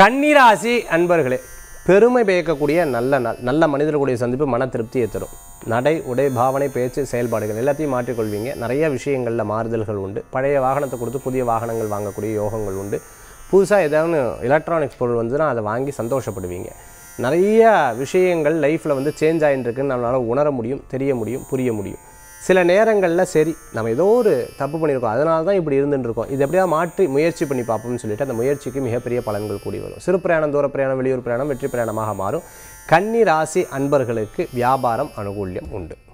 கன்னிராசி அன்பர்களே பெருமை பயக்கக்கூடிய நல்ல நாள் நல்ல மனிதர்களுடைய சந்திப்பு மன திருப்தியை தரும் நடை உடை பாவனை பேச்சு செயல்பாடுகள் எல்லாத்தையும் மாற்றிக்கொள்வீங்க நிறைய விஷயங்களில் மாறுதல்கள் உண்டு பழைய வாகனத்தை கொடுத்து புதிய வாகனங்கள் வாங்கக்கூடிய யோகங்கள் உண்டு புதுசாக ஏதாவது எலக்ட்ரானிக்ஸ் பொருள் வந்துன்னா அதை வாங்கி சந்தோஷப்படுவீங்க நிறைய விஷயங்கள் லைஃப்பில் வந்து சேஞ்ச் ஆகிட்டுருக்குன்னு நம்மளால் உணர முடியும் தெரிய முடியும் புரிய முடியும் சில நேரங்களில் சரி நம்ம ஏதோ ஒரு தப்பு பண்ணியிருக்கோம் அதனால தான் இப்படி இருந்துட்டுருக்கோம் இது எப்படியா மாற்றி முயற்சி பண்ணி பார்ப்போம்னு சொல்லிட்டு அந்த முயற்சிக்கு மிகப்பெரிய பலன்கள் கூடி வரும் சிறு பிரயாணம் தூர பிரயாணம் வெளியூர் பிரயாணம் வெற்றி பிரயாணமாக மாறும் கன்னி ராசி அன்பர்களுக்கு வியாபாரம் அனுகூல்யம் உண்டு